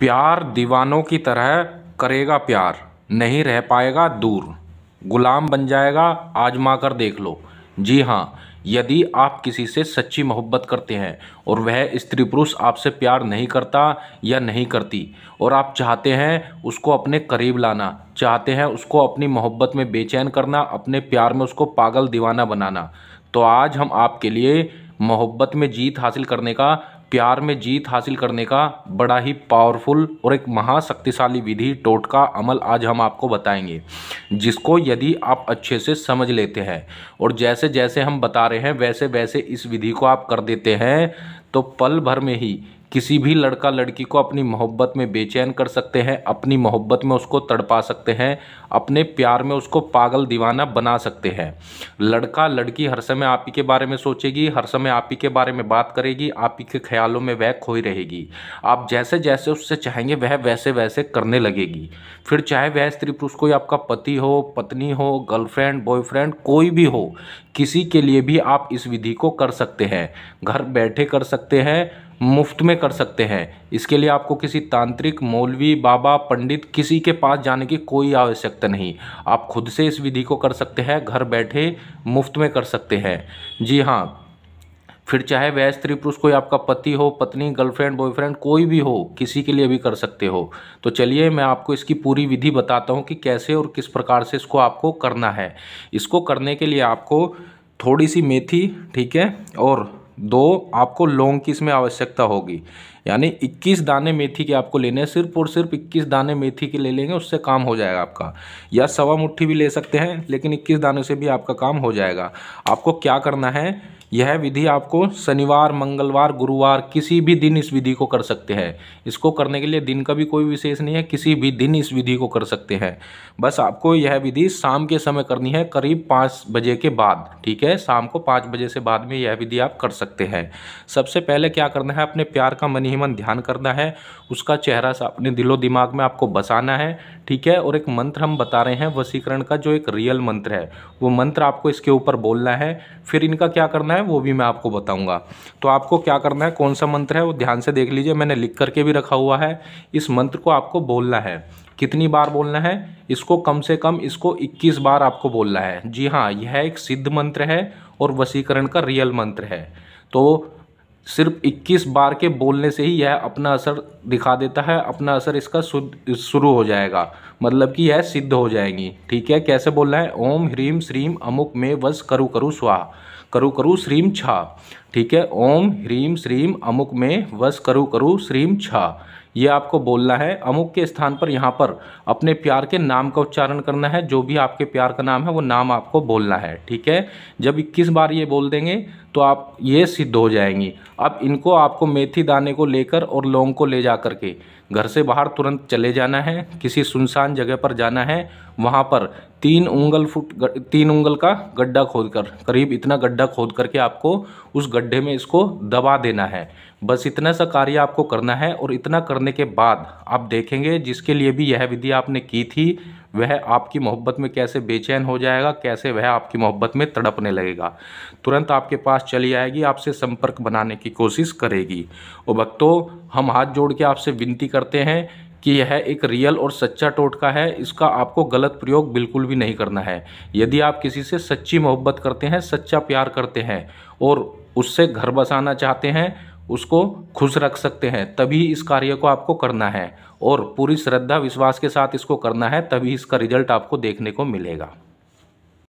प्यार दीवानों की तरह करेगा प्यार नहीं रह पाएगा दूर गुलाम बन जाएगा आजमा कर देख लो जी हाँ यदि आप किसी से सच्ची मोहब्बत करते हैं और वह स्त्री पुरुष आपसे प्यार नहीं करता या नहीं करती और आप चाहते हैं उसको अपने करीब लाना चाहते हैं उसको अपनी मोहब्बत में बेचैन करना अपने प्यार में उसको पागल दीवाना बनाना तो आज हम आपके लिए मोहब्बत में जीत हासिल करने का प्यार में जीत हासिल करने का बड़ा ही पावरफुल और एक महाशक्तिशाली विधि टोटका अमल आज हम आपको बताएंगे जिसको यदि आप अच्छे से समझ लेते हैं और जैसे जैसे हम बता रहे हैं वैसे वैसे इस विधि को आप कर देते हैं तो पल भर में ही किसी भी लड़का लड़की को अपनी मोहब्बत में बेचैन कर सकते हैं अपनी मोहब्बत में उसको तड़पा सकते हैं अपने प्यार में उसको पागल दीवाना बना सकते हैं लड़का लड़की हर समय आप ही के बारे में सोचेगी हर समय आप ही के बारे में बात करेगी आप ही के ख्यालों में वह खोई रहेगी आप जैसे जैसे उससे चाहेंगे वह वैसे वैसे करने लगेगी फिर चाहे वह स्त्री पुरुष कोई आपका पति हो पत्नी हो गर्लफ्रेंड बॉयफ्रेंड कोई भी हो किसी के लिए भी आप इस विधि को कर सकते हैं घर बैठे कर सकते हैं मुफ्त में कर सकते हैं इसके लिए आपको किसी तांत्रिक मौलवी बाबा पंडित किसी के पास जाने की कोई आवश्यकता नहीं आप खुद से इस विधि को कर सकते हैं घर बैठे मुफ्त में कर सकते हैं जी हाँ फिर चाहे वह स्त्री पुरुष कोई आपका पति हो पत्नी गर्लफ्रेंड बॉयफ्रेंड कोई भी हो किसी के लिए भी कर सकते हो तो चलिए मैं आपको इसकी पूरी विधि बताता हूँ कि कैसे और किस प्रकार से इसको आपको करना है इसको करने के लिए आपको थोड़ी सी मेथी ठीक है और दो आपको लौंग की इसमें आवश्यकता होगी यानी 21 दाने मेथी के आपको लेने हैं सिर्फ और सिर्फ 21 दाने मेथी के ले लेंगे उससे काम हो जाएगा आपका या सवा मुट्ठी भी ले सकते हैं लेकिन 21 दाने से भी आपका काम हो जाएगा आपको क्या करना है यह विधि आपको शनिवार मंगलवार गुरुवार किसी भी दिन इस विधि को कर सकते हैं इसको करने के लिए दिन का भी कोई विशेष नहीं है किसी भी दिन इस विधि को कर सकते हैं बस आपको यह विधि शाम के समय करनी है करीब पाँच बजे के बाद ठीक है शाम को पाँच बजे से बाद में यह विधि आप कर सकते सकते हैं सबसे पहले क्या करना है अपने प्यार का मन ही मन ध्यान करना है उसका चेहरा सा अपने दिलो दिमाग में आपको बसाना है ठीक है और एक मंत्र हम बता रहे हैं वसीकरण का जो एक रियल मंत्र है वो मंत्र आपको इसके ऊपर बोलना है फिर इनका क्या करना है वो भी मैं आपको बताऊँगा तो आपको क्या करना है कौन सा मंत्र है वो ध्यान से देख लीजिए मैंने लिख करके भी रखा हुआ है इस मंत्र को आपको बोलना है कितनी बार बोलना है इसको कम से कम इसको 21 बार आपको बोलना है जी हाँ यह एक सिद्ध मंत्र है और वसीकरण का रियल मंत्र है तो सिर्फ 21 बार के बोलने से ही यह अपना असर दिखा देता है अपना असर इसका शुरू हो जाएगा मतलब कि यह सिद्ध हो जाएगी ठीक है कैसे बोलना है ओम ह्रीम श्रीम अमुक में वस करु करु स्वाहा करु करु श्रीम छा ठीक है ओम ह्रीम श्रीम अमुक में वस करु करु श्रीम छा ये आपको बोलना है अमुक के स्थान पर यहाँ पर अपने प्यार के नाम का उच्चारण करना है जो भी आपके प्यार का नाम है वो नाम आपको बोलना है ठीक है जब इक्कीस बार ये बोल देंगे तो आप ये सिद्ध हो जाएंगी अब इनको आपको मेथी दाने को लेकर और लौंग को ले जा करके घर से बाहर तुरंत चले जाना है किसी सुनसान जगह पर जाना है वहाँ पर तीन उंगल फुट तीन उंगल का गड्ढा खोद कर करीब इतना गड्ढा खोद करके आपको उस गड्ढे गड्ढे में इसको दबा देना है बस इतना सा कार्य आपको करना है और इतना करने के बाद आप देखेंगे जिसके लिए भी यह विधि आपने की थी वह आपकी मोहब्बत में कैसे बेचैन हो जाएगा कैसे वह आपकी मोहब्बत में तड़पने लगेगा तुरंत आपके पास चली आएगी आपसे संपर्क बनाने की कोशिश करेगी और भक्तों हम हाथ जोड़ के आपसे विनती करते हैं कि यह एक रियल और सच्चा टोटका है इसका आपको गलत प्रयोग बिल्कुल भी नहीं करना है यदि आप किसी से सच्ची मोहब्बत करते हैं सच्चा प्यार करते हैं और उससे घर बसाना चाहते हैं उसको खुश रख सकते हैं तभी इस कार्य को आपको करना है और पूरी श्रद्धा विश्वास के साथ इसको करना है तभी इसका रिजल्ट आपको देखने को मिलेगा